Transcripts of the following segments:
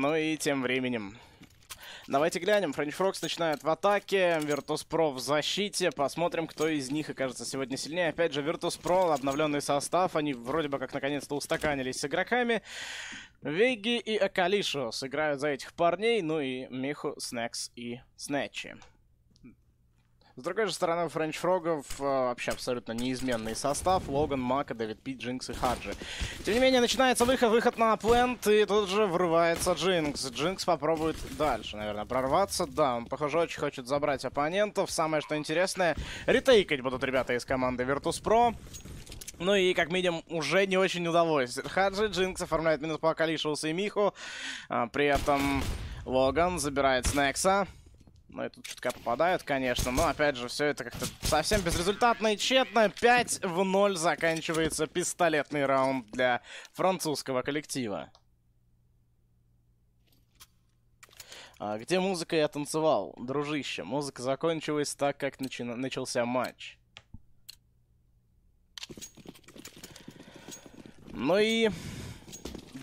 Ну и тем временем... Давайте глянем. Френч Фрокс начинает в атаке, Virtus.pro в защите. Посмотрим, кто из них окажется сегодня сильнее. Опять же, Virtus.pro, обновленный состав. Они вроде бы как наконец-то устаканились с игроками. Веги и Акалишу сыграют за этих парней. Ну и Миху, Снекс и Снэчи. С другой же стороны, у Френч Фрогов э, вообще абсолютно неизменный состав. Логан, Мака, Дэвид Пит, Джинкс и Хаджи. Тем не менее, начинается выход, выход на плент, и тут же врывается Джинкс. Джинкс попробует дальше, наверное, прорваться. Да, он, похоже, очень хочет забрать оппонентов. Самое, что интересное, ретейкать будут ребята из команды Virtus.pro. Ну и, как минимум, уже не очень удалось. Хаджи Джинкс оформляет минус по Калишеусу и Миху. А, при этом Логан забирает Снекса. Ну и тут чутка попадают, конечно. Но опять же, все это как-то совсем безрезультатно и тщетно. 5 в 0 заканчивается пистолетный раунд для французского коллектива. А где музыка я танцевал? Дружище, музыка закончилась так, как начи начался матч. Ну и...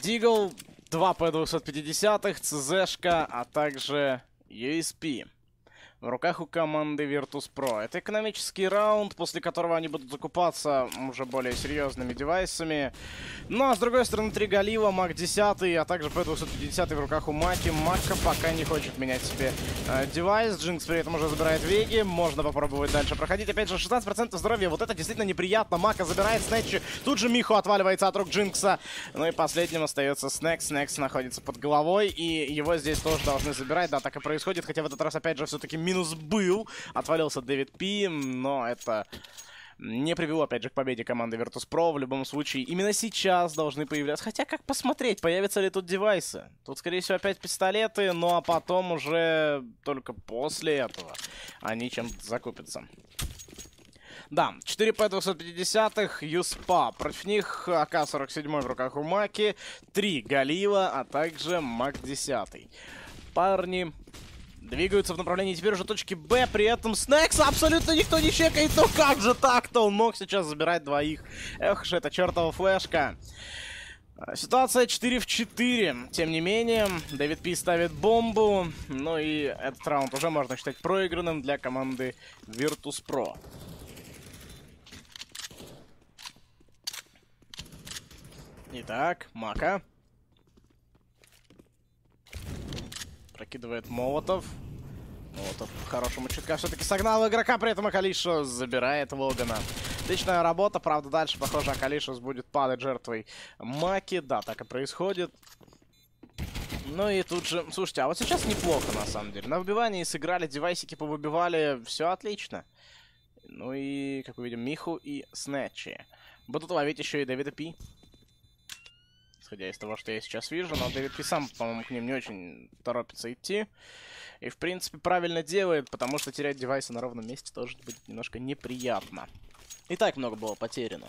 Дигл, 2 P250, CZ-шка, а также USP в руках у команды Virtus.pro. Это экономический раунд, после которого они будут закупаться уже более серьезными девайсами. Ну а с другой стороны, три Галива, Мак 10, а также P250 в руках у Маки. Макка пока не хочет менять себе э, девайс. Джинкс при этом уже забирает Веги. Можно попробовать дальше проходить. Опять же, 16% здоровья. Вот это действительно неприятно. Мака забирает Снэчи. Тут же Миху отваливается от рук Джинкса. Ну и последним остается Снэк. Снэкс находится под головой, и его здесь тоже должны забирать. Да, так и происходит. Хотя в этот раз, опять же, все-таки минус был. Отвалился Дэвид Пи, но это не привело, опять же, к победе команды Virtus.pro. В любом случае, именно сейчас должны появляться. Хотя, как посмотреть, появятся ли тут девайсы? Тут, скорее всего, опять пистолеты, ну а потом уже только после этого они чем-то закупятся. Да, 4П 250-х, Юспа. Против них АК-47 в руках у Маки, 3 Галива, а также Мак 10. Парни Двигаются в направлении теперь уже точки Б, при этом Снекс абсолютно никто не чекает. Ну как же так-то? Он мог сейчас забирать двоих. Эх же, это чертова флешка. Ситуация 4 в 4. Тем не менее, Дэвид Пи ставит бомбу. Ну и этот раунд уже можно считать проигранным для команды Virtus.pro. Итак, Мака. Прокидывает Молотов. Молотов по-хорошему чутка все-таки согнал игрока, при этом Акалишо забирает Логана. Отличная работа, правда, дальше, похоже, Акалишус будет падать жертвой Маки. Да, так и происходит. Ну и тут же... Слушайте, а вот сейчас неплохо, на самом деле. На выбивании сыграли, девайсики повыбивали, все отлично. Ну и, как мы видим, Миху и Снэчи. Будут ловить еще и Дэвида Пи исходя из того, что я сейчас вижу, но Дэвид сам, по-моему, к ним не очень торопится идти. И, в принципе, правильно делает, потому что терять девайсы на ровном месте тоже будет немножко неприятно. И так много было потеряно.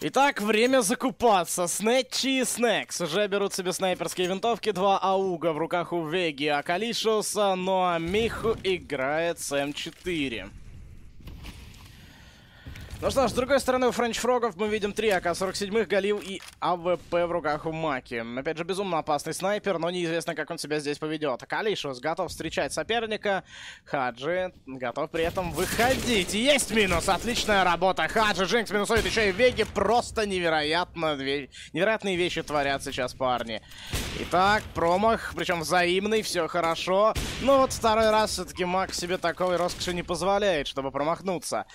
Итак, время закупаться. Снетчи и Снекс уже берут себе снайперские винтовки. Два Ауга в руках у Веги, а Калишоса, ну а Миху играет с М4. Ну что ж, с другой стороны, у френч-фрогов мы видим три АК-47, Галил и АВП в руках у Маки. Опять же, безумно опасный снайпер, но неизвестно, как он себя здесь поведет. Калишус готов встречать соперника, Хаджи готов при этом выходить. Есть минус, отличная работа, Хаджи, Джинкс минусует еще и Веги, просто невероятно, невероятные вещи творят сейчас парни. Итак, промах, причем взаимный, все хорошо. Но вот второй раз все-таки Мак себе такой роскоши не позволяет, чтобы промахнуться.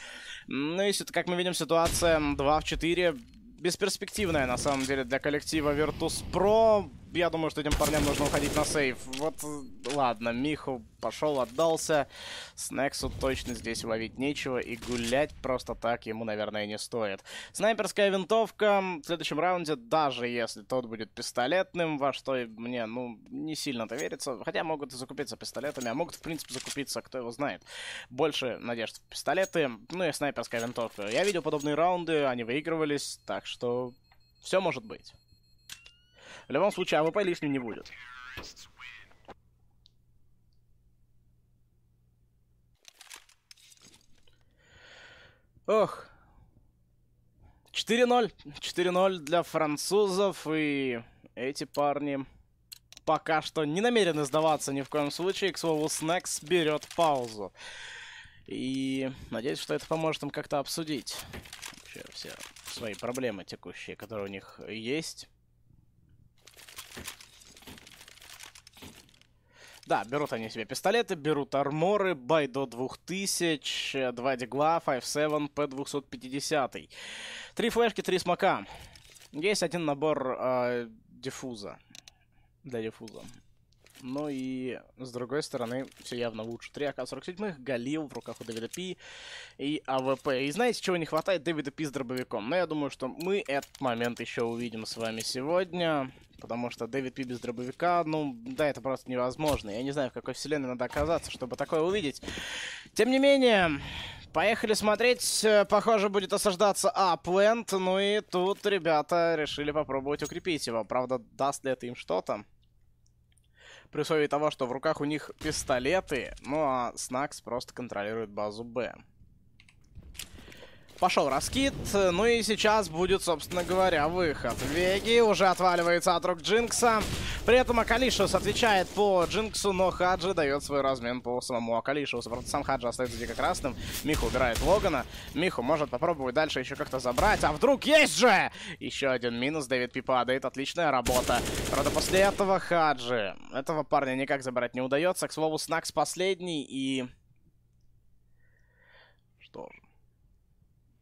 Ну и, как мы видим, ситуация 2 в 4 бесперспективная, на самом деле, для коллектива Virtus.pro я думаю, что этим парням нужно уходить на сейв. Вот, э, ладно, Миху пошел, отдался. Снексу точно здесь ловить нечего, и гулять просто так ему, наверное, не стоит. Снайперская винтовка в следующем раунде, даже если тот будет пистолетным, во что мне, ну, не сильно-то верится. Хотя могут и закупиться пистолетами, а могут, в принципе, закупиться, кто его знает. Больше надежд в пистолеты, ну и снайперская винтовка. Я видел подобные раунды, они выигрывались, так что все может быть. В любом случае, а АВП лишним не будет. Ох. 4-0. 4-0 для французов. И эти парни пока что не намерены сдаваться ни в коем случае. К слову, Снекс берет паузу. И надеюсь, что это поможет им как-то обсудить вообще все свои проблемы текущие, которые у них есть. Да, берут они себе пистолеты, берут арморы, бай до 2000, 2 дигла, 5.7, P250. Три флешки, три смока. Есть один набор э, диффуза. Для диффуза. Ну и, с другой стороны, все явно лучше. Три АК-47, Галил в руках у Дэвида Пи и АВП. И знаете, чего не хватает Дэвида Пи с дробовиком? Но я думаю, что мы этот момент еще увидим с вами сегодня. Потому что Дэвид Пи без дробовика, ну, да, это просто невозможно. Я не знаю, в какой вселенной надо оказаться, чтобы такое увидеть. Тем не менее, Поехали смотреть. Похоже, будет осаждаться Апленд. Ну и тут ребята решили попробовать укрепить его. Правда, даст ли это им что-то? при условии того, что в руках у них пистолеты, ну а Снакс просто контролирует базу Б. Пошел раскид. Ну и сейчас будет, собственно говоря, выход. Веги уже отваливается от рук Джинкса. При этом Акалишус отвечает по Джинксу, но Хаджи дает свой размен по самому Акалишусу. Правда, сам Хаджи остается дико красным. Миху убирает Логана. Миху может попробовать дальше еще как-то забрать. А вдруг есть же! Еще один минус. Дэвид Пи падает. Отличная работа. Правда, после этого Хаджи. Этого парня никак забрать не удается. К слову, Снакс последний и... Что же...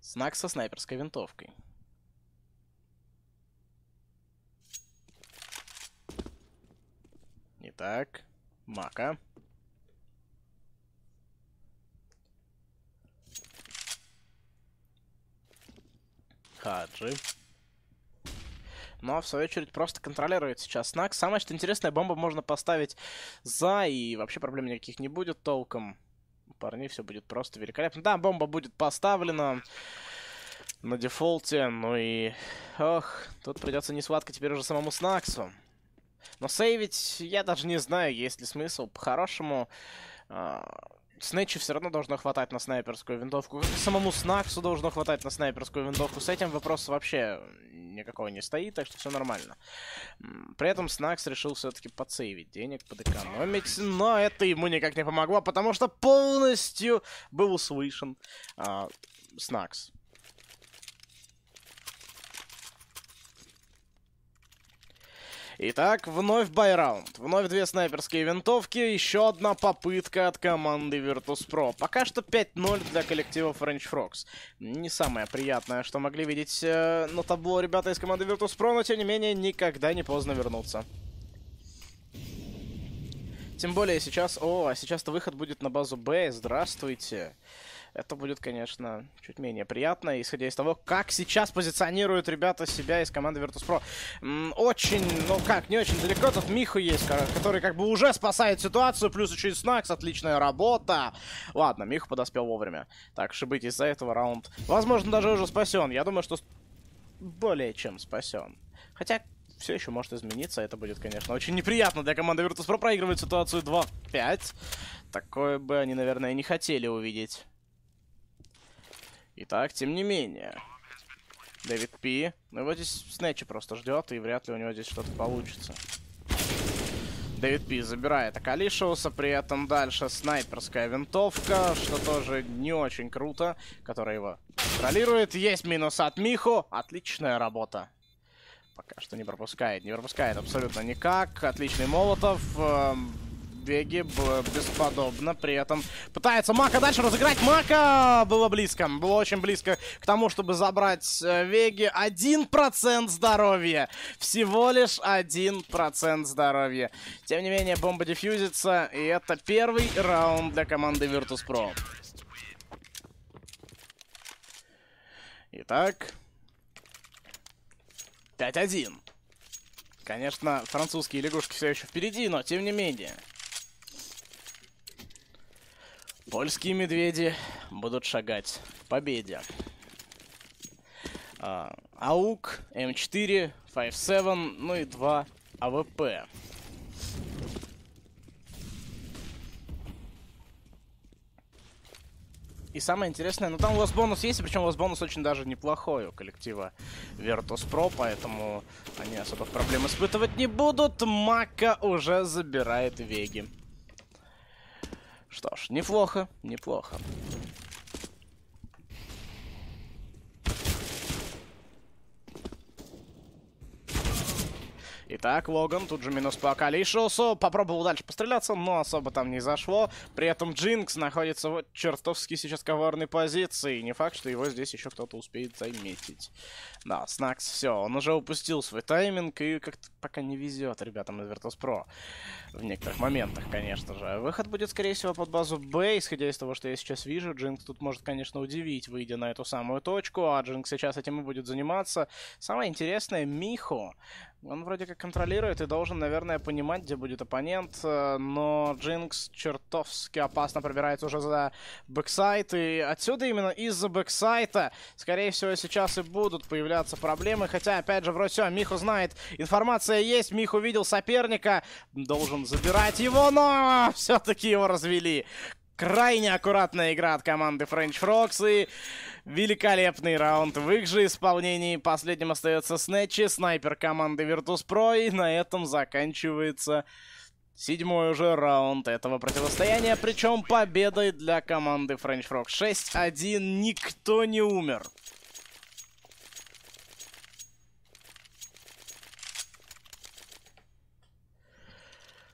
Знак со снайперской винтовкой. Итак, мака. Хаджи. Но, ну, а в свою очередь, просто контролирует сейчас Снак. Самое, что интересное, бомбу можно поставить за, и вообще проблем никаких не будет толком. Парни, Все будет просто великолепно. Да, бомба будет поставлена на дефолте. Ну и... Ох, тут придется не сладко теперь уже самому Снаксу. Но сейвить я даже не знаю, есть ли смысл. По-хорошему... А, Снэчи все равно должно хватать на снайперскую винтовку. Как самому Снаксу должно хватать на снайперскую винтовку. С этим вопрос вообще никакого не стоит, так что все нормально. При этом Снакс решил все-таки подсейвить денег, подэкономить, но это ему никак не помогло, потому что полностью был услышан а, Снакс. Итак, вновь байраунд. Вновь две снайперские винтовки. Еще одна попытка от команды Virtus.pro. Пока что 5-0 для коллектива French Frogs. Не самое приятное, что могли видеть э, на табло ребята из команды Virtus.pro, но тем не менее никогда не поздно вернуться. Тем более сейчас... О, а сейчас-то выход будет на базу Б. Здравствуйте. Здравствуйте это будет, конечно, чуть менее приятно, исходя из того, как сейчас позиционируют ребята себя из команды Virtus.pro. Очень, ну как, не очень далеко тут Миху есть, который как бы уже спасает ситуацию, плюс еще и Снакс, отличная работа. Ладно, Миху подоспел вовремя. Так, шибыть из-за этого раунд, возможно, даже уже спасен. Я думаю, что более чем спасен. Хотя, все еще может измениться. Это будет, конечно, очень неприятно для команды Virtus.pro проигрывать ситуацию 2-5. Такое бы они, наверное, не хотели увидеть. Итак, тем не менее. Дэвид Пи. Ну его здесь Снэчи просто ждет, и вряд ли у него здесь что-то получится. Дэвид Пи забирает Акалишиуса, при этом дальше снайперская винтовка, что тоже не очень круто, которая его контролирует. Есть минус от Миху. Отличная работа. Пока что не пропускает, не пропускает абсолютно никак. Отличный Молотов. Эм, беге было бесподобно. При этом пытается Мака дальше разыграть. Мака было близко. Было очень близко к тому, чтобы забрать э, Веги. 1% здоровья. Всего лишь 1% здоровья. Тем не менее, бомба дефьюзится. И это первый раунд для команды Virtus.pro. Итак, 5-1. Конечно, французские лягушки все еще впереди, но тем не менее. Польские медведи будут шагать к победе. А, АУК, М4, 5.7, ну и 2 АВП. И самое интересное, ну там у вас бонус есть, причем у вас бонус очень даже неплохой у коллектива Virtus.pro, поэтому они особых проблем испытывать не будут. Мака уже забирает Веги. Что ж, неплохо, неплохо. Итак, Логан, тут же минус по Калишиусу. Попробовал дальше постреляться, но особо там не зашло. При этом Джинкс находится в чертовски сейчас коварной позиции. Не факт, что его здесь еще кто-то успеет заметить. Да, Снакс, все, он уже упустил свой тайминг и как-то пока не везет ребятам из Virtus.pro. В некоторых моментах, конечно же. Выход будет, скорее всего, под базу Б, исходя из того, что я сейчас вижу. Джинкс тут может, конечно, удивить, выйдя на эту самую точку, а Джинкс сейчас этим и будет заниматься. Самое интересное, Михо он вроде как контролирует и должен, наверное, понимать, где будет оппонент, э, но Джинкс чертовски опасно пробирается уже за бэксайт, и отсюда именно из-за бэксайта, скорее всего, сейчас и будут появляться проблемы, хотя, опять же, вроде все, Миху знает, информация есть, Миху видел соперника, должен забирать его, но все-таки его развели крайне аккуратная игра от команды French Frogs и великолепный раунд в их же исполнении. Последним остается Снетчи, снайпер команды Virtus.pro и на этом заканчивается седьмой уже раунд этого противостояния. Причем победой для команды French Frogs. 6-1. Никто не умер.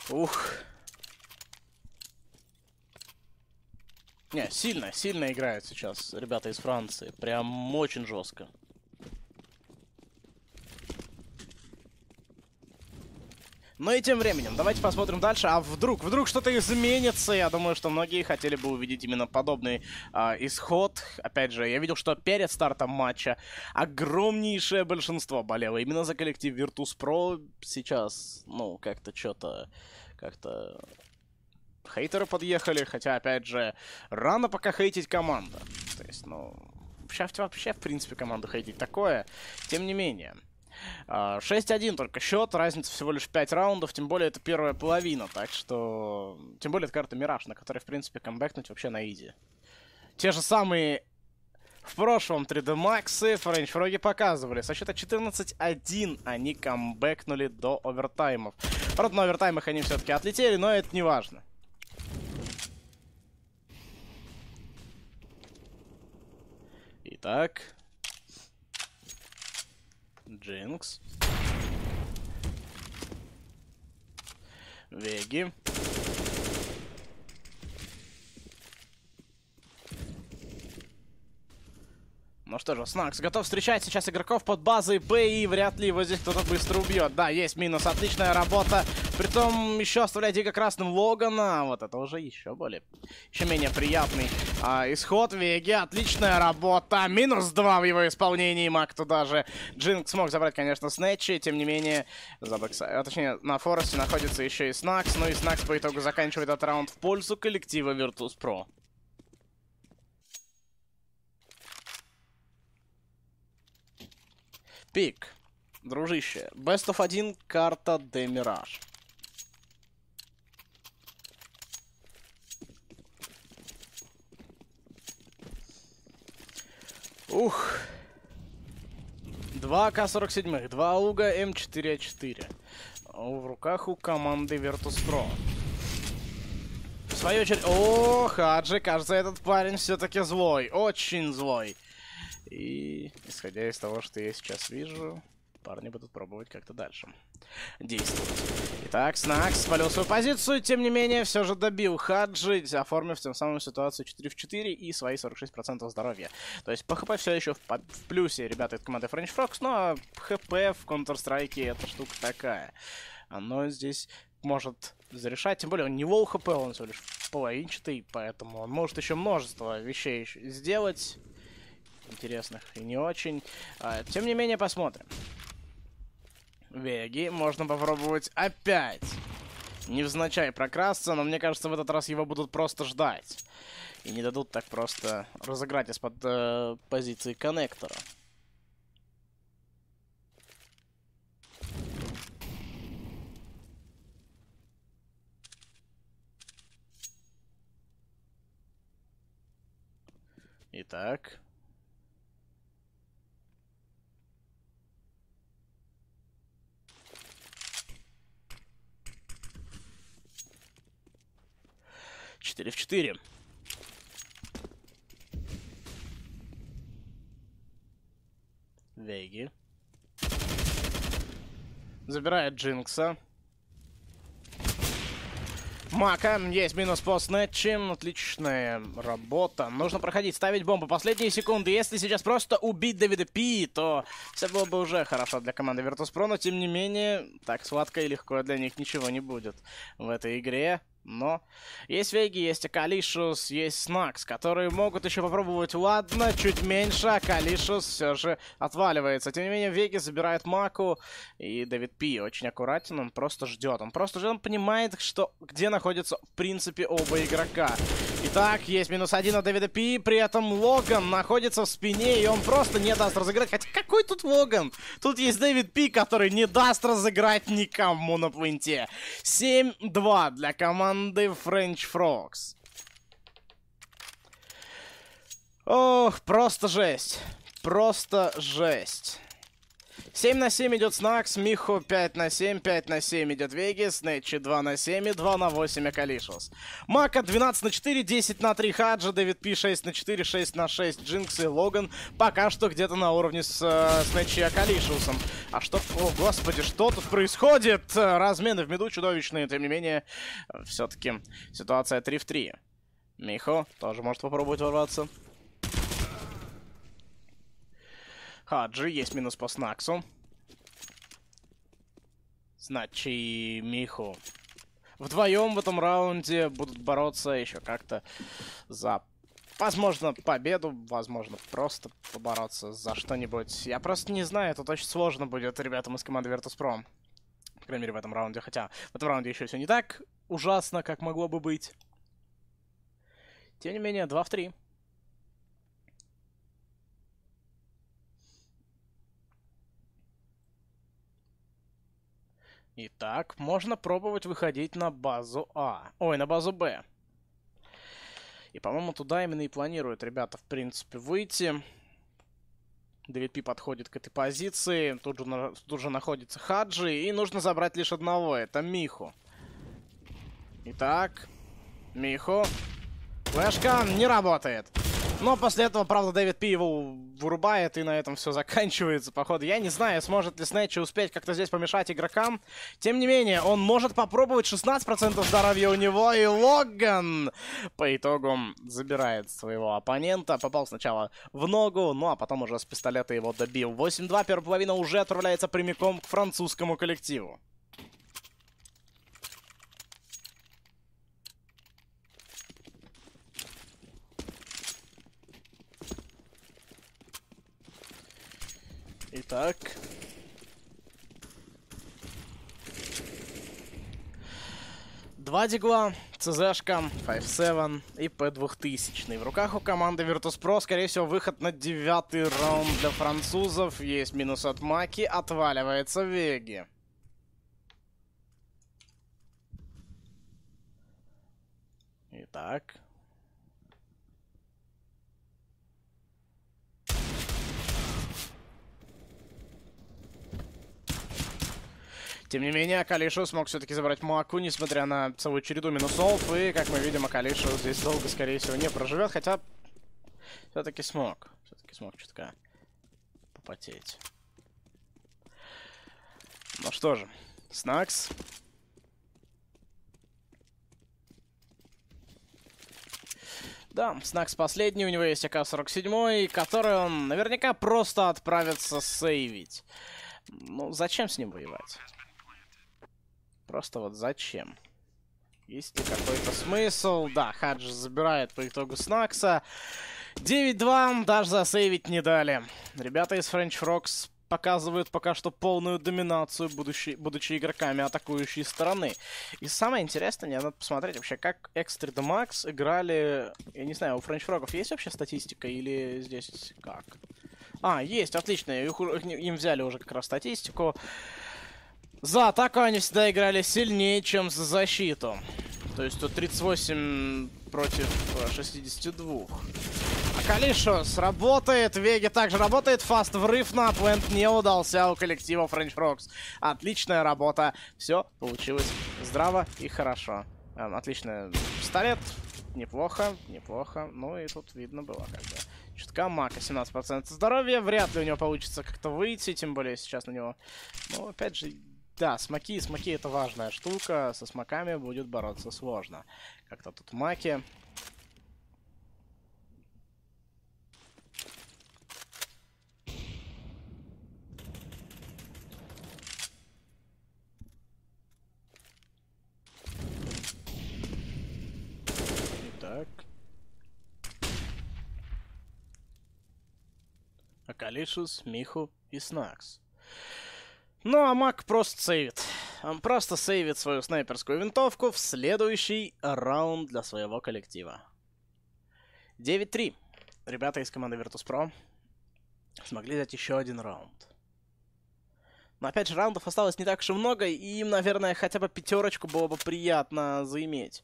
Ух... Не, сильно, сильно играют сейчас ребята из Франции. Прям очень жестко. Ну и тем временем, давайте посмотрим дальше. А вдруг, вдруг что-то изменится? Я думаю, что многие хотели бы увидеть именно подобный э, исход. Опять же, я видел, что перед стартом матча огромнейшее большинство болело именно за коллектив Virtus.pro. Сейчас, ну, как-то что-то, как-то Хейтеры подъехали, хотя, опять же, рано пока хейтить команду. То есть, ну, вообще, вообще в принципе, команду хейтить такое. Тем не менее. 6-1 а, только счет, разница всего лишь 5 раундов, тем более это первая половина, так что... Тем более это карта Мираж, на которой, в принципе, камбэкнуть вообще на изи. Те же самые в прошлом 3D Max Френч Фроги показывали. Со счета 14-1 они камбэкнули до овертаймов. Правда, на овертаймах они все-таки отлетели, но это не важно. Так. Джинкс. Веги. Ну что же, Снакс готов встречать сейчас игроков под базой Б, и вряд ли его здесь кто-то быстро убьет. Да, есть минус, отличная работа Притом еще оставлять Дига красным Логана. Вот это уже еще более, еще менее приятный а, исход. Веги, отличная работа. Минус 2 в его исполнении. Мак туда же. Джинк смог забрать, конечно, Снэчи. Тем не менее, за бокса, а, точнее, на Форесте находится еще и Снакс. Ну и Снакс по итогу заканчивает этот раунд в пользу коллектива Virtus.pro. Пик. Дружище. Best of 1 карта Демираж. Ух. Два АК-47, два Луга М4А4. В руках у команды Virtus.pro. В свою очередь... О, Хаджи, кажется, этот парень все-таки злой. Очень злой. И, исходя из того, что я сейчас вижу, парни будут пробовать как-то дальше действовать. Итак, Снакс свалил свою позицию, тем не менее, все же добил Хаджи, оформив тем самым ситуацию 4 в 4 и свои 46% здоровья. То есть по хп все еще в, в плюсе, ребята, это команда French Frogs, но ну, а хп в Counter-Strike эта штука такая. Оно здесь может зарешать, тем более он не у хп, он всего лишь половинчатый, поэтому он может еще множество вещей сделать интересных и не очень. А, тем не менее, посмотрим. Веги. Можно попробовать опять. Невзначай прокрасться, но мне кажется, в этот раз его будут просто ждать. И не дадут так просто разыграть из-под э, позиции коннектора. Итак, 4 в 4. Веги. Забирает Джинкса. Мака, есть минус по снетчим, отличная работа. Нужно проходить, ставить бомбу. Последние секунды. Если сейчас просто убить Дэвида Пи, то все было бы уже хорошо для команды Virtus.pro, но тем не менее, так сладко и легко для них ничего не будет в этой игре. Но есть Веги, есть Акалишус, есть Снакс, которые могут еще попробовать. Ладно, чуть меньше. Акалишус все же отваливается. Тем не менее, Веги забирает Маку. И Дэвид Пи очень аккуратен. Он просто ждет. Он просто ждет. Он понимает, что где находятся, в принципе, оба игрока. Итак, есть минус один от Дэвида Пи, при этом Логан находится в спине, и он просто не даст разыграть. Хотя какой тут Логан? Тут есть Дэвид Пи, который не даст разыграть никому на пвинте. 7-2 для команды French Frogs. Ох, просто жесть. Просто жесть. 7 на 7 идет Снакс, Михо 5 на 7, 5 на 7 идет Вегис, Нечи 2 на 7 и 2 на 8 Акалишус. Мака 12 на 4, 10 на 3 Хаджа, Дэвид Пи 6 на 4, 6 на 6 Джинкс и Логан пока что где-то на уровне с, э, с Нечи и Акалишусом. А что... О, господи, что тут происходит? Э, размены в меду чудовищные, тем не менее, э, все-таки ситуация 3 в 3. Михо тоже может попробовать ворваться. Хаджи, есть минус по Снаксу. Значит, Миху. Вдвоем в этом раунде будут бороться еще как-то за Возможно, победу, возможно, просто побороться за что-нибудь. Я просто не знаю, это очень сложно будет ребятам из команды Virtus.pro. По крайней мере, в этом раунде. Хотя в этом раунде еще все не так ужасно, как могло бы быть. Тем не менее, 2 в 3. Итак, можно пробовать выходить на базу А. Ой, на базу Б. И, по-моему, туда именно и планируют ребята, в принципе, выйти. ДВП подходит к этой позиции. Тут же, на... тут же находится Хаджи. И нужно забрать лишь одного. Это Миху. Итак, Миху. Флешка не работает. Но после этого, правда, Дэвид Пи его вырубает, и на этом все заканчивается, походу. Я не знаю, сможет ли Снэчи успеть как-то здесь помешать игрокам. Тем не менее, он может попробовать 16% здоровья у него, и Логан по итогам забирает своего оппонента. Попал сначала в ногу, ну а потом уже с пистолета его добил. 8-2, первая половина уже отправляется прямиком к французскому коллективу. Так. Два дигла, ЦЗшка, 5-7 и П-2000. В руках у команды Virtus.pro, скорее всего, выход на девятый раунд для французов. Есть минус от Маки, отваливается Веги. Итак, Тем не менее, Акалишу смог все-таки забрать Маку, несмотря на целую череду минусов. И, как мы видим, Акалишу здесь долго, скорее всего, не проживет. Хотя, все-таки смог. Все-таки смог чутка попотеть. Ну что же, Снакс. Да, Снакс последний, у него есть АК-47, который он наверняка просто отправится сейвить. Ну, зачем с ним воевать? Просто вот зачем? Есть ли какой-то смысл? Да, Хадж забирает по итогу Снакса. 9-2, даже засейвить не дали. Ребята из French Rocks показывают пока что полную доминацию, будучи, будучи игроками атакующей стороны. И самое интересное, мне надо посмотреть вообще, как x 3 играли... Я не знаю, у French Frog'ов есть вообще статистика или здесь как? А, есть, отлично, их, им взяли уже как раз статистику. За атаку они всегда играли сильнее, чем за защиту. То есть тут 38 против 62. Э, а Калишос работает, Веги также работает, фаст врыв на плент не удался у коллектива French Rocks. Отличная работа, все получилось здраво и хорошо. Эм, отличный пистолет, неплохо, неплохо, ну и тут видно было как бы. Чутка мака, 17% здоровья, вряд ли у него получится как-то выйти, тем более сейчас на него... Ну, опять же, да, смоки, смоки это важная штука. Со смоками будет бороться сложно. Как-то тут маки. Итак. Акалишус, Миху и Снакс. Ну а Мак просто сейвит. Он просто сейвит свою снайперскую винтовку в следующий раунд для своего коллектива. 9-3. Ребята из команды Virtus.pro смогли взять еще один раунд. Но опять же, раундов осталось не так уж и много, и им, наверное, хотя бы пятерочку было бы приятно заиметь.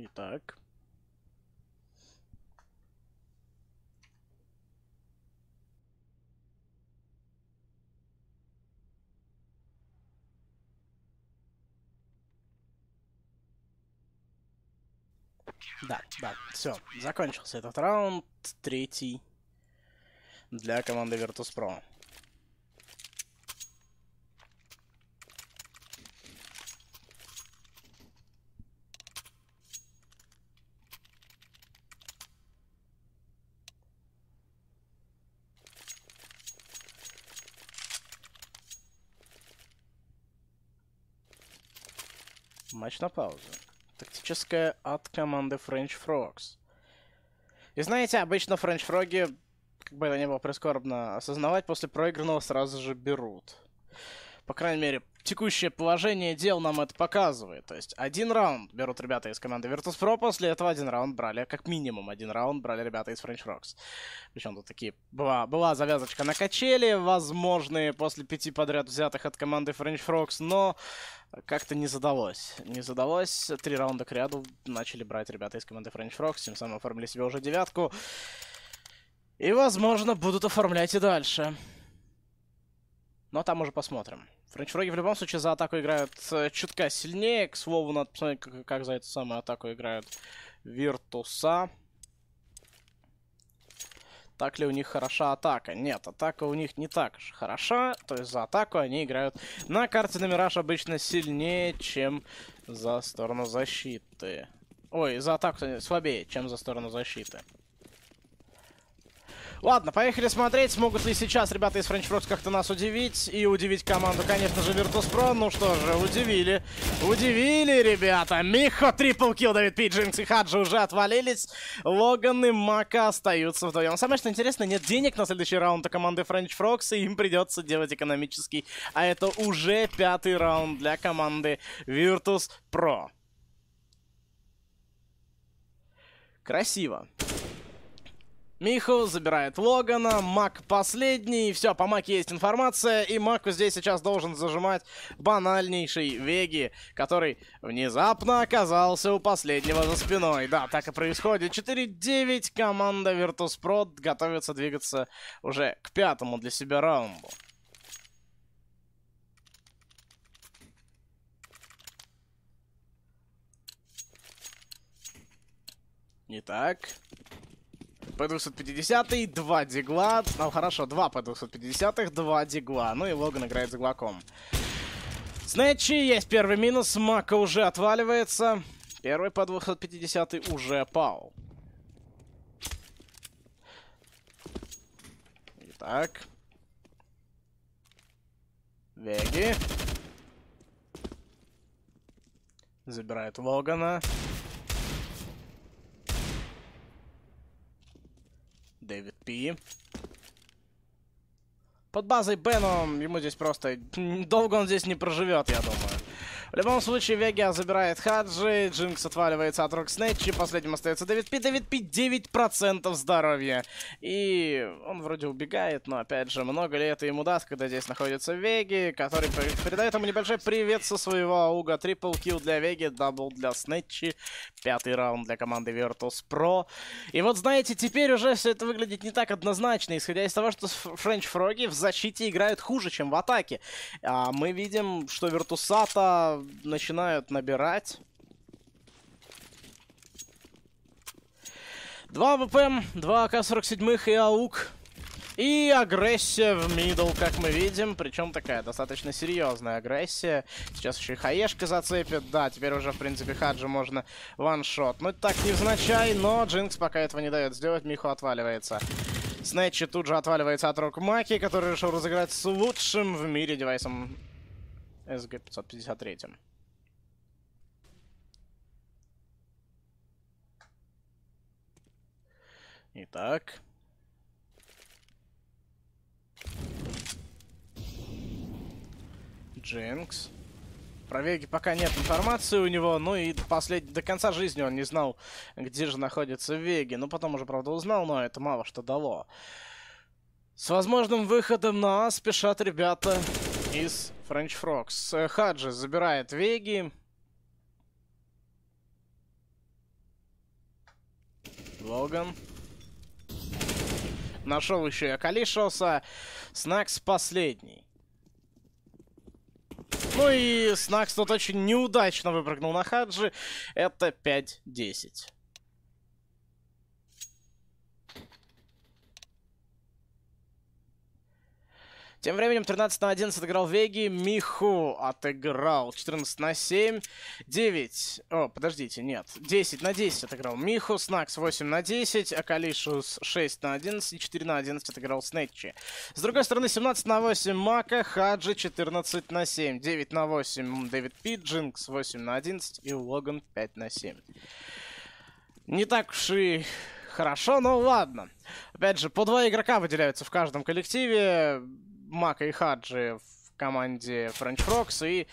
Итак. Да, да, все, закончился этот раунд, третий для команды Virtus.pro. Матч на паузу. Тактическая от команды French Frogs. И знаете, обычно French Frogs, как бы это не было прискорбно осознавать, после проигранного сразу же берут. По крайней мере, текущее положение дел нам это показывает. То есть один раунд берут ребята из команды Virtus.pro, после этого один раунд брали, как минимум один раунд брали ребята из French Rocks. Причем тут такие... Была, была завязочка на качели, возможные после пяти подряд взятых от команды French Rocks, но как-то не задалось. Не задалось. Три раунда к ряду начали брать ребята из команды French Frogs, тем самым оформили себе уже девятку. И, возможно, будут оформлять и дальше. Но там уже посмотрим. Френч-фроги в любом случае за атаку играют э, чутка сильнее. К слову, надо посмотреть, как, как за эту самую атаку играют Виртуса. Так ли у них хороша атака? Нет, атака у них не так же хороша. То есть за атаку они играют на карте на Мираж обычно сильнее, чем за сторону защиты. Ой, за атаку слабее, чем за сторону защиты. Ладно, поехали смотреть, смогут ли сейчас ребята из French Frogs как-то нас удивить. И удивить команду, конечно же, Virtus.pro. Ну что же, удивили. Удивили, ребята. Михо, трипл-килл, Давид Пиджинкс и Хаджи уже отвалились. Логан и Мака остаются вдвоем. Самое что интересное, нет денег на следующий раунд у команды French Frogs, и им придется делать экономический. А это уже пятый раунд для команды Virtus.pro. Красиво. Миху забирает Логана, Мак последний, все, по Маке есть информация, и Маку здесь сейчас должен зажимать банальнейший Веги, который внезапно оказался у последнего за спиной. Да, так и происходит. 4-9, команда Virtus.pro готовится двигаться уже к пятому для себя раунду. Итак, P250, два дигла. Ну, хорошо, два P250, два дигла. Ну и Логан играет с глаком. Снэчи есть первый минус. Мака уже отваливается. Первый по 250 уже пал. Итак. Веги. Забирает Логана. Дэвид Пи. Под базой Беном ему здесь просто... Долго он здесь не проживет, я думаю. В любом случае, Веги забирает Хаджи, Джинкс отваливается от Рокснетчи, последним остается Дэвид Пи. Дэвид Пи 9% здоровья. И он вроде убегает, но опять же, много ли это ему даст, когда здесь находится Веги, который передает ему небольшой привет со своего ауга. Трипл килл для Веги, дабл для Снетчи, пятый раунд для команды Virtus Pro. И вот, знаете, теперь уже все это выглядит не так однозначно, исходя из того, что Френч Фроги в защите играют хуже, чем в атаке. А мы видим, что Виртусата начинают набирать... Два ВПМ, два АК-47 и АУК. И агрессия в мидл, как мы видим. Причем такая достаточно серьезная агрессия. Сейчас еще и хаешка зацепит. Да, теперь уже, в принципе, хаджи можно ваншот. Ну, так невзначай, но Джинкс пока этого не дает сделать. Миху отваливается. Снэчи тут же отваливается от рук Маки, который решил разыграть с лучшим в мире девайсом СГ-553. Итак. Дженкс. Про Веги пока нет информации у него, ну и послед... до конца жизни он не знал, где же находится Веги. Ну, потом уже, правда, узнал, но это мало что дало. С возможным выходом на А спешат ребята из Френч Фрокс. Э, Хаджи забирает Веги. Логан. Нашел еще и околишился. Снакс последний. Ну и Снакс тут очень неудачно выпрыгнул на Хаджи. Это 5-10. Тем временем 13 на 11 отыграл Веги. Миху отыграл 14 на 7. 9... О, подождите, нет. 10 на 10 отыграл Миху. Снакс 8 на 10. Акалишус 6 на 11. И 4 на 11 отыграл Снетчи. С другой стороны 17 на 8 Мака. Хаджи 14 на 7. 9 на 8 Дэвид Пиджинкс 8 на 11. И Логан 5 на 7. Не так уж и хорошо, но ладно. Опять же, по два игрока выделяются в каждом коллективе. Мака и Хаджи в команде French Frogs и...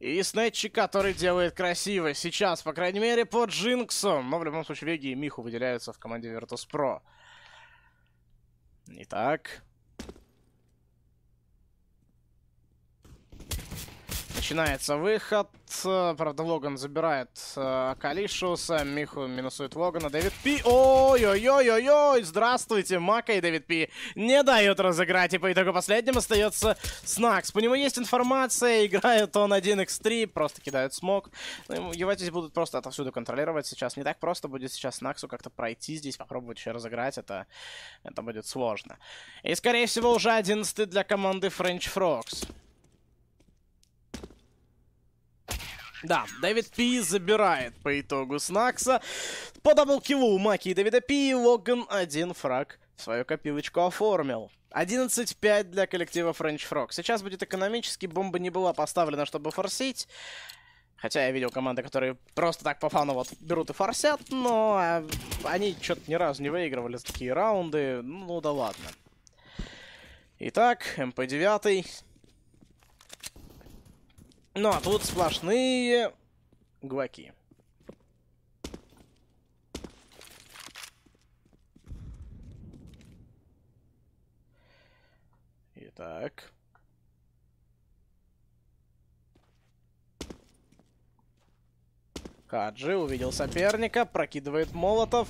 И Снэтчи, который делает красиво сейчас, по крайней мере, под Джинксом. Но в любом случае Веги и Миху выделяются в команде Virtus.pro. Итак, Начинается выход. Э, правда, Логан забирает э, Калишуса. Миху минусует Логана. Дэвид Пи. Ой-ой-ой-ой-ой! Здравствуйте, Мака и Дэвид Пи. Не дают разыграть. И по итогу последним остается Снакс. По нему есть информация. Играет он 1x3. Просто кидает смог. Ну, его здесь будут просто отовсюду контролировать сейчас. Не так просто будет сейчас Снаксу как-то пройти здесь, попробовать еще разыграть. Это, это будет сложно. И, скорее всего, уже 11 для команды French Frogs. Да, Дэвид Пи забирает по итогу Снакса. По даблкилу Маки и Дэвида Пи Логан один фраг в свою копилочку оформил. 11-5 для коллектива French Frog. Сейчас будет экономически, бомба не была поставлена, чтобы форсить. Хотя я видел команды, которые просто так по фану вот берут и форсят, но а, они что-то ни разу не выигрывали такие раунды. Ну да ладно. Итак, МП-9 ну, а тут сплошные гваки. Итак. Хаджи увидел соперника, прокидывает молотов.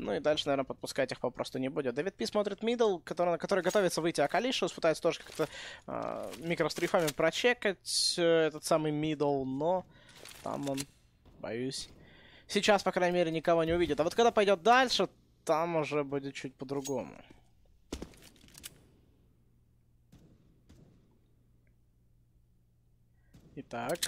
Ну и дальше, наверное, подпускать их попросту не будет. Дэвид Пи смотрит мидл, который, который готовится выйти Акалишус, пытается тоже как-то э, микрострифами прочекать э, этот самый мидл, но там он, боюсь, сейчас, по крайней мере, никого не увидит. А вот когда пойдет дальше, там уже будет чуть по-другому. Итак.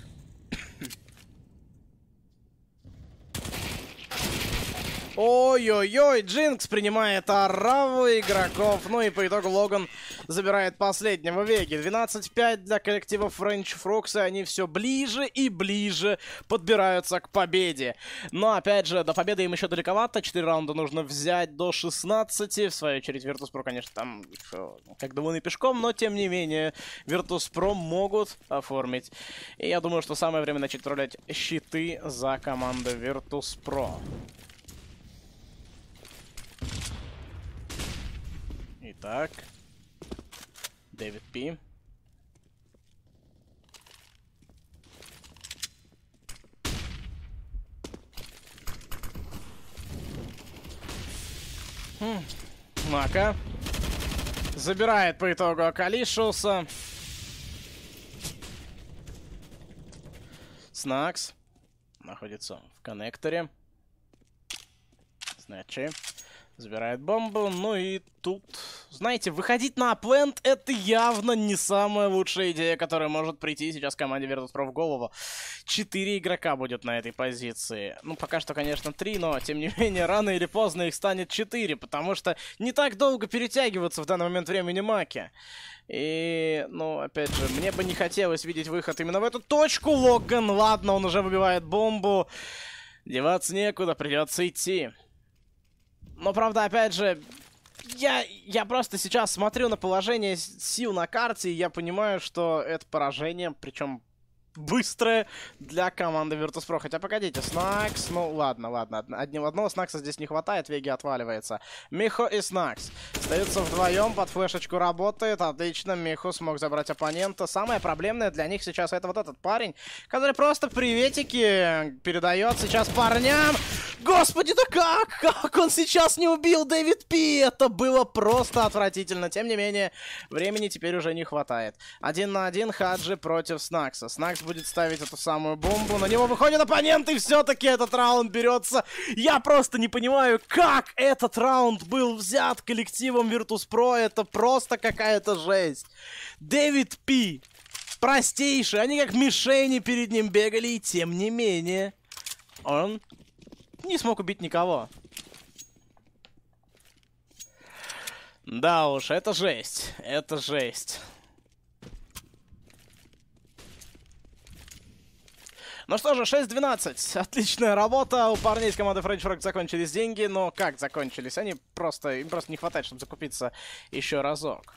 Ой-ой-ой, Джинкс принимает ораву игроков. Ну и по итогу Логан забирает последнего Веги. 12-5 для коллектива French Frogs, и они все ближе и ближе подбираются к победе. Но, опять же, до победы им еще далековато. 4 раунда нужно взять до 16. В свою очередь, Virtus.pro, конечно, там ну, как думаю, пешком, но, тем не менее, Virtus.pro могут оформить. И я думаю, что самое время начать рулять щиты за команду Virtus.pro. Итак, Дэвид Пи. Хм. Мака. Забирает по итогу Акали Снакс находится в коннекторе. Значит. Забирает бомбу, ну и тут... Знаете, выходить на плент это явно не самая лучшая идея, которая может прийти сейчас команде Virtus.pro в голову. Четыре игрока будет на этой позиции. Ну, пока что, конечно, три, но, тем не менее, рано или поздно их станет четыре, потому что не так долго перетягиваться в данный момент времени маки. И, ну, опять же, мне бы не хотелось видеть выход именно в эту точку. Логан, ладно, он уже выбивает бомбу. Деваться некуда, придется идти. Но, правда, опять же, я, я просто сейчас смотрю на положение сил на карте, и я понимаю, что это поражение, причем быстрое для команды Virtus.pro. Хотя, погодите, Снакс, ну ладно, ладно, одним одного Снакса здесь не хватает, Веги отваливается. Михо и Снакс остаются вдвоем, под флешечку работает, отлично, Михо смог забрать оппонента. Самое проблемное для них сейчас это вот этот парень, который просто приветики передает сейчас парням. Господи, да как? Как он сейчас не убил Дэвид Пи? Это было просто отвратительно. Тем не менее, времени теперь уже не хватает. Один на один Хаджи против Снакса. Снакс будет ставить эту самую бомбу. На него выходит оппонент, и все-таки этот раунд берется. Я просто не понимаю, как этот раунд был взят коллективом Virtus.pro. Это просто какая-то жесть. Дэвид Пи. Простейший. Они как мишени перед ним бегали, и тем не менее. Он не смог убить никого. Да уж, это жесть. Это жесть. Ну что же, 6-12. Отличная работа. У парней из команды French Frog закончились деньги, но как закончились? Они просто, им просто не хватает, чтобы закупиться еще разок.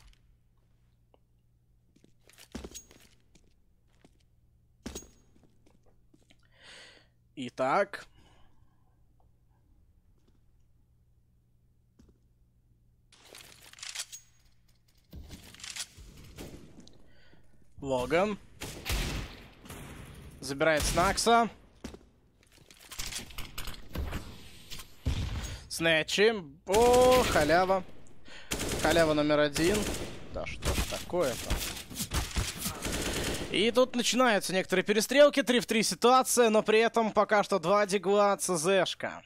Итак, Логан забирает Снакса. Снэчи. О, халява. Халява номер один. Да что ж такое-то? И тут начинаются некоторые перестрелки. 3 в 3 ситуация, но при этом пока что 2 дигла ЦЗшка.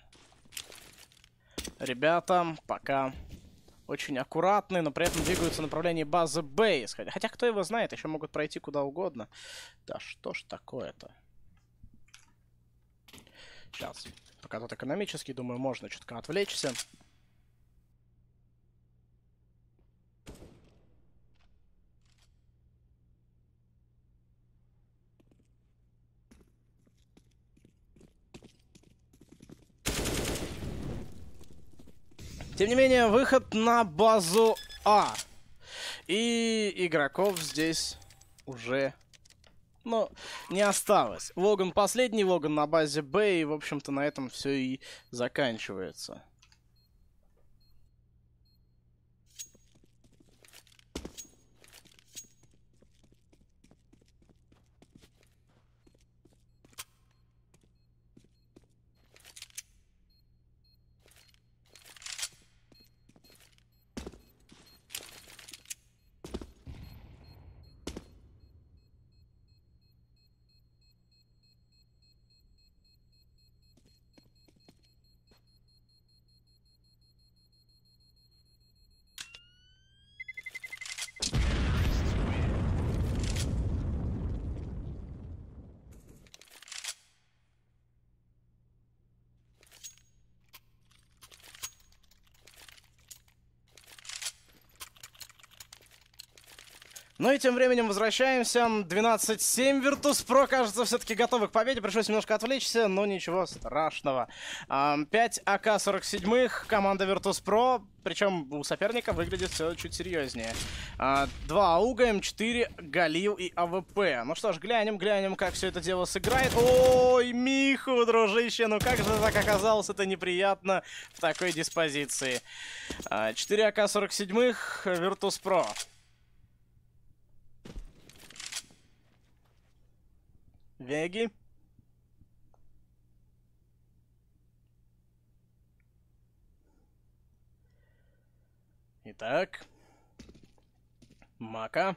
Ребята, пока очень аккуратны, но при этом двигаются в направлении базы Бейс. Хотя, кто его знает, еще могут пройти куда угодно. Да что ж такое-то? Сейчас. Пока тут экономически, думаю, можно чутка отвлечься. Тем не менее, выход на базу А. И игроков здесь уже, ну, не осталось. Логан последний, Логан на базе Б, и, в общем-то, на этом все и заканчивается. Ну и тем временем возвращаемся. 12-7. Virtus.pro, кажется, все-таки готовы к победе. Пришлось немножко отвлечься, но ничего страшного. 5 АК-47. Команда Virtus.pro. Причем у соперника выглядит все чуть серьезнее. А, два Ауга, М4, Галил и АВП. Ну что ж, глянем, глянем, как все это дело сыграет. Ой, Миху, дружище, ну как же так оказалось, это неприятно в такой диспозиции. 4 АК-47, Virtus.pro. Веги. Итак. Мака.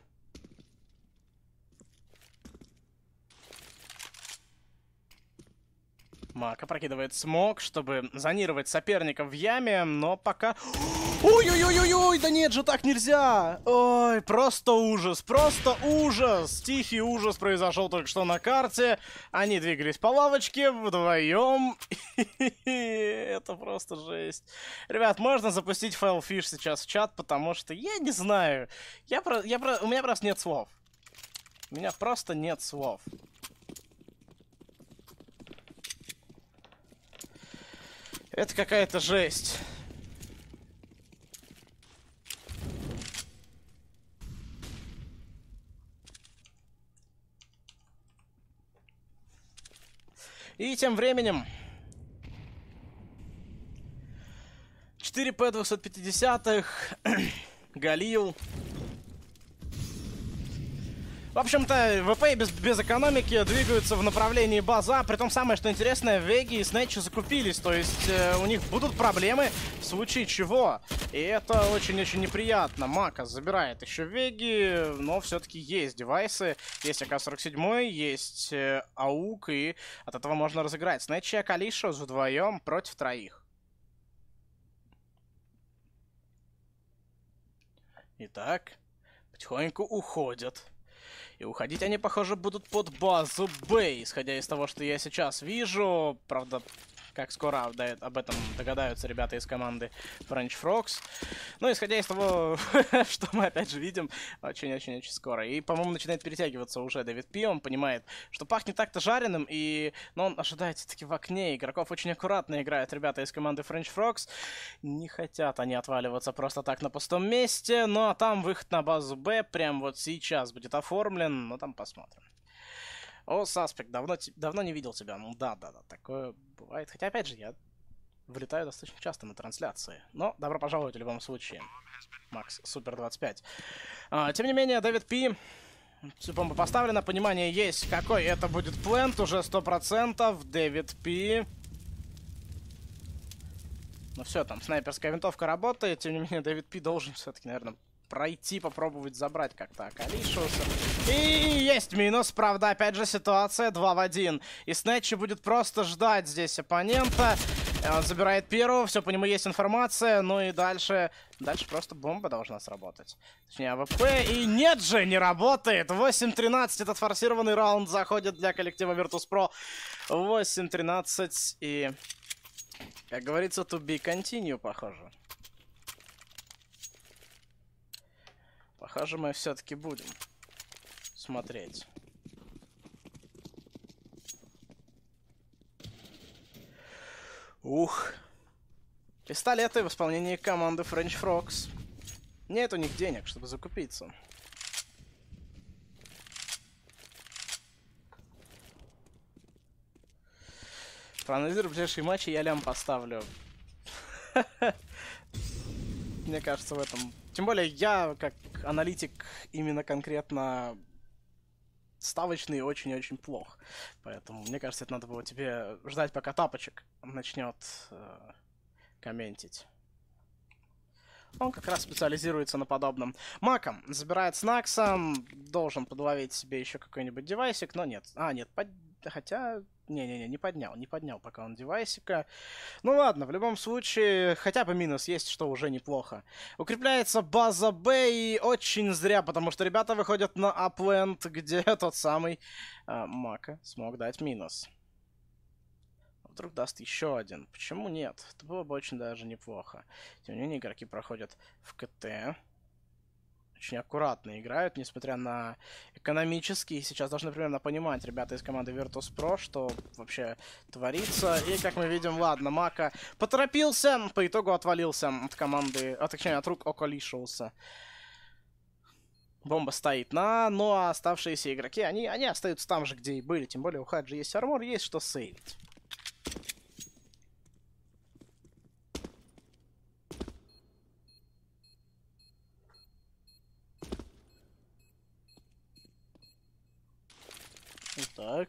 Мака прокидывает смог, чтобы зонировать соперника в яме, но пока... Ой-ой-ой-ой, да нет же, так нельзя! Ой, просто ужас, просто ужас! Тихий ужас произошел только что на карте. Они двигались по лавочке вдвоем. Это просто жесть. Ребят, можно запустить файл фиш сейчас в чат, потому что я не знаю. Я про... Я про... У меня просто нет слов. У меня просто нет слов. Это какая-то жесть. И тем временем... 4П 250-х, Галил, в общем-то, ВП без, без экономики двигаются в направлении база. Притом самое, что интересное, Веги и Снэчи закупились. То есть э, у них будут проблемы в случае чего. И это очень-очень неприятно. Мака забирает еще Веги, но все-таки есть девайсы. Есть АК-47, есть э, АУК, и от этого можно разыграть. Снэчи и Акалиша вдвоем против троих. Итак, потихоньку уходят. И уходить они, похоже, будут под базу Б, исходя из того, что я сейчас вижу. Правда, как скоро об этом догадаются ребята из команды French Frogs. Ну, исходя из того, что мы опять же видим, очень-очень-очень скоро. И, по-моему, начинает перетягиваться уже Дэвид Пи, он понимает, что пахнет так-то жареным, и... но ну, он ожидает все-таки в окне. Игроков очень аккуратно играют ребята из команды French Frogs. Не хотят они отваливаться просто так на пустом месте, ну а там выход на базу Б прям вот сейчас будет оформлен, но ну, там посмотрим. О, Саспект, давно, давно не видел тебя. Ну да, да, да, такое бывает. Хотя, опять же, я вылетаю достаточно часто на трансляции. Но добро пожаловать в любом случае. Макс, Супер 25. А, тем не менее, Дэвид Пи Бомба поставлена, понимание есть. Какой это будет плент? Уже 100%. Дэвид Пи. Ну все, там снайперская винтовка работает. Тем не менее, Дэвид Пи должен все-таки, наверное, пройти, попробовать забрать как-то Акалишиуса. И есть минус, правда, опять же ситуация 2 в 1. И Снэчи будет просто ждать здесь оппонента. Э, он забирает первого, все, по нему есть информация, ну и дальше... Дальше просто бомба должна сработать. Точнее, АВП, и нет же, не работает! 8-13, этот форсированный раунд заходит для коллектива Virtus.pro. 8-13 и... Как говорится, to be continue, похоже. Похоже, мы все-таки будем смотреть. Ух. Пистолеты в исполнении команды French Frogs. Нет у них денег, чтобы закупиться. Проанализирую ближайшие матчи, я лям поставлю. Мне кажется, в этом тем более я, как аналитик, именно конкретно ставочный очень-очень плох. Поэтому, мне кажется, это надо было тебе ждать, пока тапочек начнет э, комментить. Он как раз специализируется на подобном. Маком забирает Снакса, должен подловить себе еще какой-нибудь девайсик, но нет. А, нет, под... хотя не-не-не, не поднял, не поднял пока он девайсика. Ну ладно, в любом случае, хотя бы минус есть, что уже неплохо. Укрепляется база Б и очень зря, потому что ребята выходят на апленд, где тот самый э, Мака смог дать минус. А вдруг даст еще один. Почему нет? Это было бы очень даже неплохо. Тем не менее, игроки проходят в КТ очень аккуратно играют, несмотря на экономические. Сейчас должны примерно понимать ребята из команды Virtus.pro, что вообще творится. И, как мы видим, ладно, Мака поторопился, по итогу отвалился от команды, а, точнее, от рук Околишился. Бомба стоит на, но оставшиеся игроки, они, они остаются там же, где и были. Тем более у Хаджи есть армор, есть что сейвить. Так.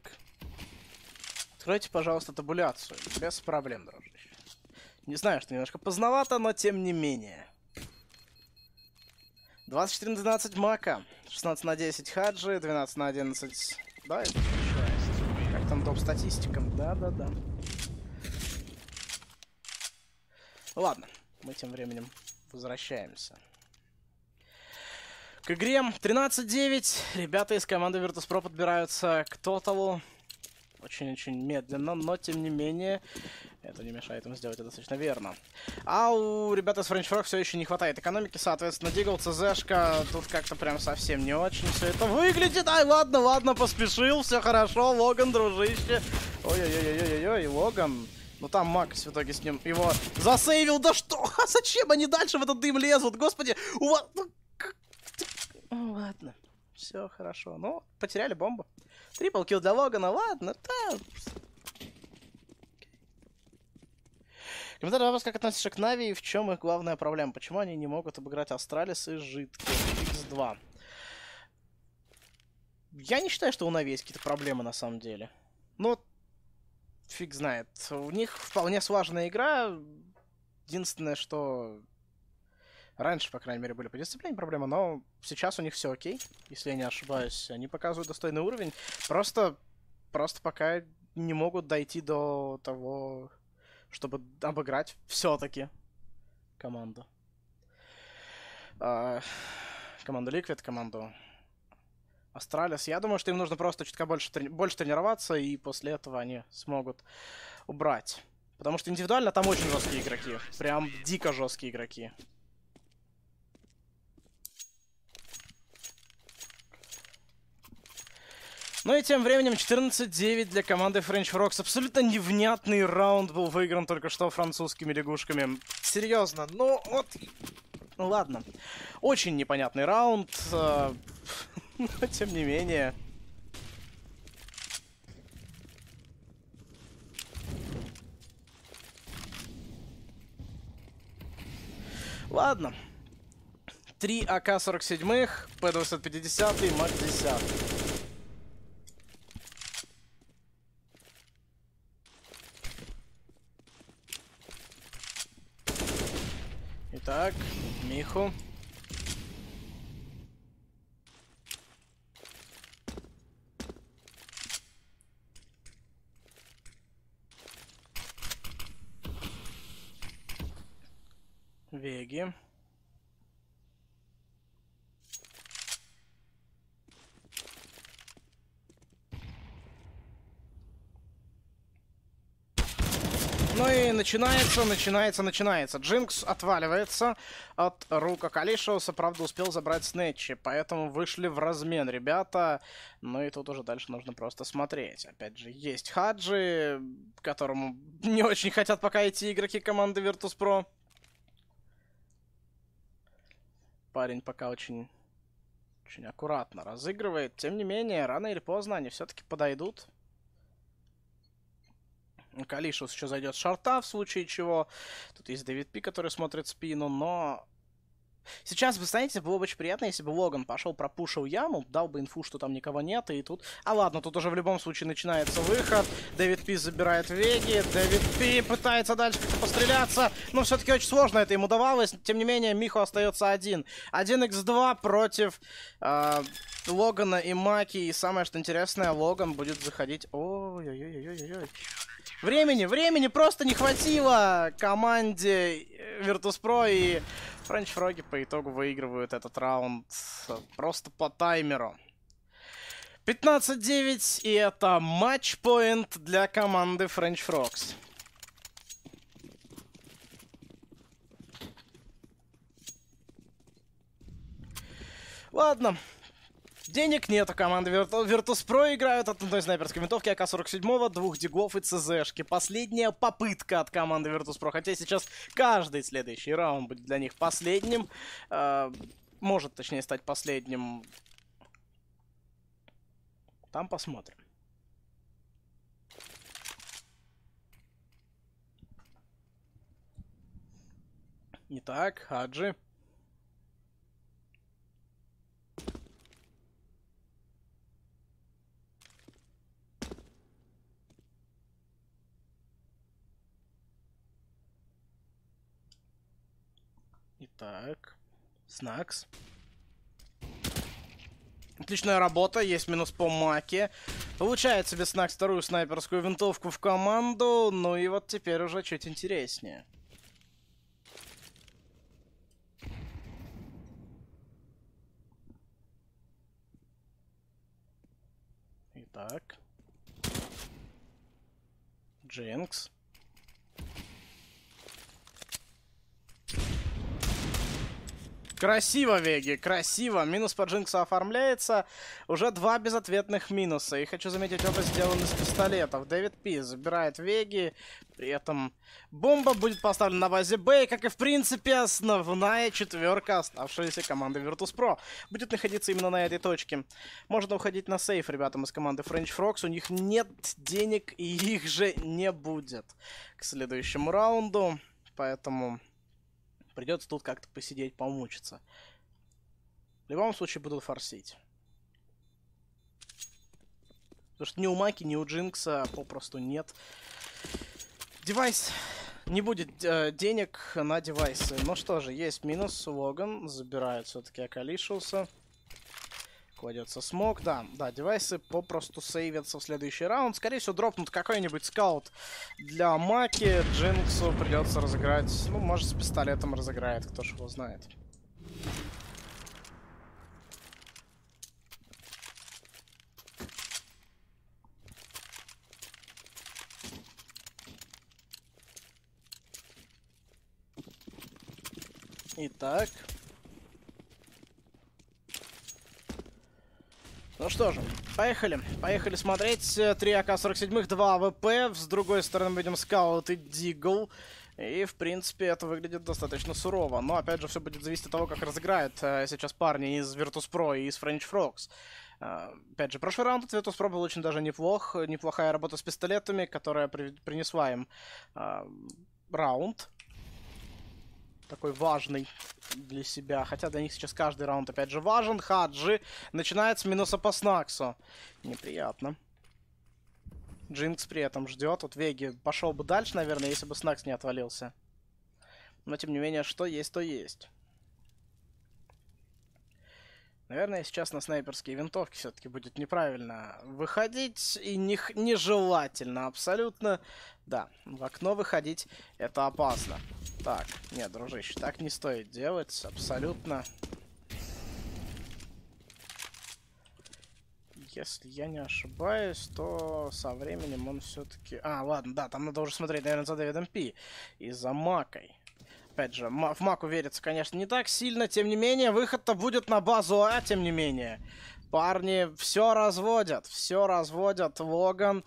Откройте, пожалуйста, табуляцию. Без проблем, дружище. Не знаю, что немножко поздновато, но тем не менее. 24 на 12 Мака, 16 на 10 Хаджи, 12 на 11... Да, это Как там топ-статистикам? Да-да-да. Ладно, мы тем временем возвращаемся к игре. 13-9. Ребята из команды Virtus.pro подбираются к Тоталу. Очень-очень медленно, но тем не менее, это не мешает им сделать это достаточно верно. А у ребят из French Frog все еще не хватает экономики, соответственно, Дигл, ЦЗшка, тут как-то прям совсем не очень все это выглядит. Ай, ладно, ладно, поспешил, все хорошо, Логан, дружище. Ой-ой-ой-ой-ой, Логан, ну там Макс в итоге с ним его засейвил. Да что? А зачем они дальше в этот дым лезут? Господи, у вас... Ну, ну, ладно. Все хорошо. Ну, потеряли бомбу. Трипл килл для Логана, ладно, да. Комментарий вопрос, как относишься к Нави и в чем их главная проблема? Почему они не могут обыграть Астралис и Жидкий X2? Я не считаю, что у Нави есть какие-то проблемы на самом деле. Но ну, фиг знает. У них вполне слаженная игра. Единственное, что Раньше, по крайней мере, были по дисциплине проблемы, но сейчас у них все окей, если я не ошибаюсь. Они показывают достойный уровень. Просто, просто пока не могут дойти до того, чтобы обыграть все-таки команду. А, команду Liquid, команду Астралис. Я думаю, что им нужно просто чутка больше, трени- больше тренироваться, и после этого они смогут убрать. Потому что индивидуально там очень жесткие игроки. Прям дико жесткие игроки. Ну и тем временем 14-9 для команды French Frogs. Абсолютно невнятный раунд был выигран только что французскими лягушками. Серьезно, ну вот... Ну ладно. Очень непонятный раунд, э, но тем не менее... Ладно. 3 АК-47, П-250, МАК-10. Так, Миху. Веги. начинается, начинается, начинается. Джинкс отваливается от рук Акалишиуса, правда успел забрать снетчи, поэтому вышли в размен ребята. Ну и тут уже дальше нужно просто смотреть. Опять же, есть Хаджи, которому не очень хотят пока идти игроки команды Virtus.pro. Парень пока очень, очень аккуратно разыгрывает. Тем не менее, рано или поздно они все-таки подойдут. Калишус еще зайдет шарта в случае чего. Тут есть Дэвид Пи, который смотрит спину, но... Сейчас, вы знаете, было бы очень приятно, если бы Логан пошел пропушил яму, дал бы инфу, что там никого нет, и тут... А ладно, тут уже в любом случае начинается выход. Дэвид Пи забирает Веги, Дэвид Пи пытается дальше как-то постреляться, но все-таки очень сложно это ему давалось. Тем не менее, Миху остается один. 1x2 против э, Логана и Маки, и самое что интересное, Логан будет заходить... Ой-ой-ой-ой-ой... Времени, времени просто не хватило команде э, Virtus.pro и Френч Фроги по итогу выигрывают этот раунд просто по таймеру. 15-9, и это матч матчпоинт для команды French Frogs. Ладно, Денег нету, команда Virtus.pro играют от а одной снайперской винтовки АК-47, двух дигов и ЦЗшки. Последняя попытка от команды Virtus.pro, хотя сейчас каждый следующий раунд будет для них последним. Э, может, точнее, стать последним. Там посмотрим. Итак, Хаджи. Так. Снакс. Отличная работа, есть минус по маке. Получает себе Снакс вторую снайперскую винтовку в команду. Ну и вот теперь уже чуть интереснее. Итак. Джинкс. Красиво, Веги, красиво. Минус по Джинксу оформляется. Уже два безответных минуса. И хочу заметить, оба сделаны из пистолетов. Дэвид Пи забирает Веги. При этом бомба будет поставлена на базе Б. Как и, в принципе, основная четверка оставшейся команды Virtus.pro. Будет находиться именно на этой точке. Можно уходить на сейф ребятам из команды French Frogs. У них нет денег, и их же не будет к следующему раунду. Поэтому Придется тут как-то посидеть, помучиться. В любом случае будут форсить. Потому что ни у Маки, ни у Джинкса попросту нет. Девайс. Не будет э, денег на девайсы. Ну что же, есть минус. Логан забирает все-таки Акалишиуса. Кладется смог, да. Да, девайсы попросту сейвятся в следующий раунд. Скорее всего, дропнут какой-нибудь скаут для Маки. Джинксу придется разыграть. Ну, может, с пистолетом разыграет, кто ж его знает. Итак, Ну что же, поехали. Поехали смотреть. 3 АК-47, 2 АВП. С другой стороны будем видим скаут и дигл. И, в принципе, это выглядит достаточно сурово. Но, опять же, все будет зависеть от того, как разыграют э, сейчас парни из Virtus.pro и из French Frogs. Э, опять же, прошлый раунд от Virtus.pro был очень даже неплох. Неплохая работа с пистолетами, которая при принесла им э, раунд такой важный для себя. Хотя для них сейчас каждый раунд, опять же, важен. Хаджи начинает с минуса по Снаксу. Неприятно. Джинкс при этом ждет. Вот Веги пошел бы дальше, наверное, если бы Снакс не отвалился. Но, тем не менее, что есть, то есть. Наверное, сейчас на снайперские винтовки все-таки будет неправильно выходить и не, нежелательно абсолютно да, в окно выходить это опасно. Так, нет, дружище, так не стоит делать, абсолютно. Если я не ошибаюсь, то со временем он все-таки... А, ладно, да, там надо уже смотреть, наверное, за Дэвидом Пи и за Макой. Опять же, в Маку верится, конечно, не так сильно, тем не менее, выход-то будет на базу А, тем не менее. Парни все разводят, все разводят. Логан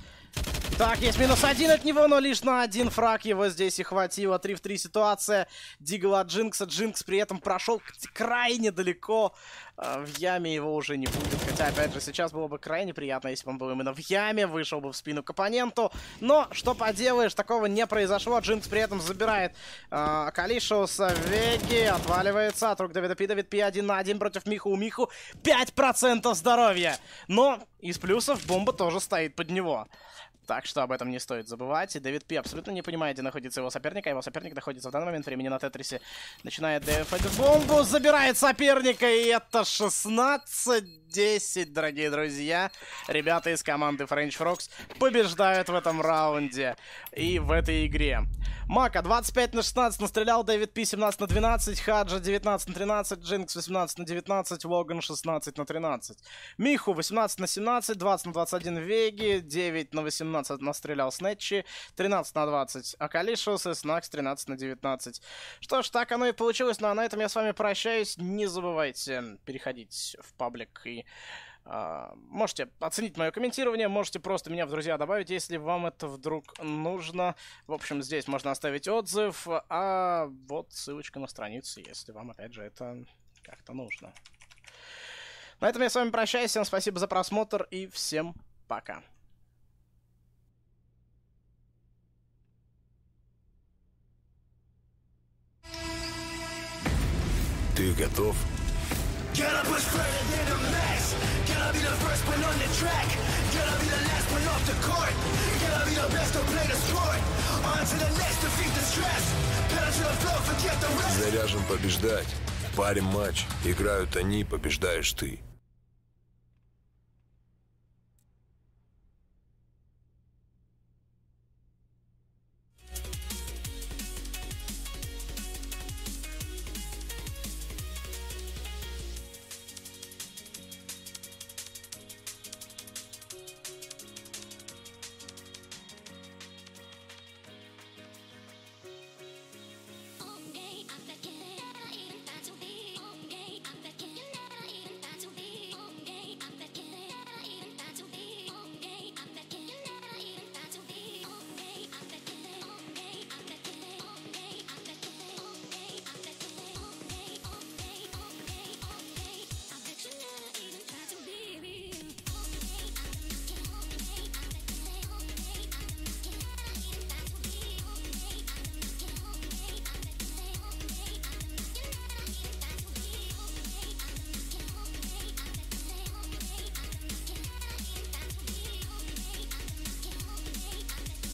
так, есть минус один от него, но лишь на один фраг его здесь и хватило. 3 в 3 ситуация. Дигл от Джинкса. Джинкс при этом прошел крайне далеко. А, в яме его уже не будет. Хотя, опять же, сейчас было бы крайне приятно, если бы он был именно в яме. Вышел бы в спину к оппоненту. Но что поделаешь, такого не произошло. Джинкс при этом забирает э, а, Калишиуса. Веги отваливается от рук Давида Пи. Давид Пи 1 на 1 против Миху. У Миху 5% здоровья. Но из плюсов бомба тоже стоит под него. Так что об этом не стоит забывать. И Дэвид Пи абсолютно не понимает, где находится его соперник, а его соперник находится в данный момент времени на Тетрисе. Начинает ДФ бомбу, забирает соперника, и это 16-10, дорогие друзья. Ребята из команды French Frogs побеждают в этом раунде и в этой игре. Мака 25 на 16 настрелял, Дэвид Пи 17 на 12, Хаджа 19 на 13, Джинкс 18 на 19, Логан 16 на 13. Миху 18 на 17, 20 на 21 Веги, 9 на 18 14 настрелял Снетчи, 13 на 20 Акалишус и Снакс 13 на 19. Что ж, так оно и получилось, ну а на этом я с вами прощаюсь. Не забывайте переходить в паблик и а, можете оценить мое комментирование, можете просто меня в друзья добавить, если вам это вдруг нужно. В общем, здесь можно оставить отзыв, а вот ссылочка на страницу, если вам, опять же, это как-то нужно. На этом я с вами прощаюсь, всем спасибо за просмотр и всем пока. Ты готов? Gotta push further than the max Gotta be the first one on the track Gotta be the last one off the court Gotta be the best to play the sport On to the next, defeat the stress Pedal to the floor, forget the rest Заряжен побеждать Парим матч, играют они, побеждаешь ты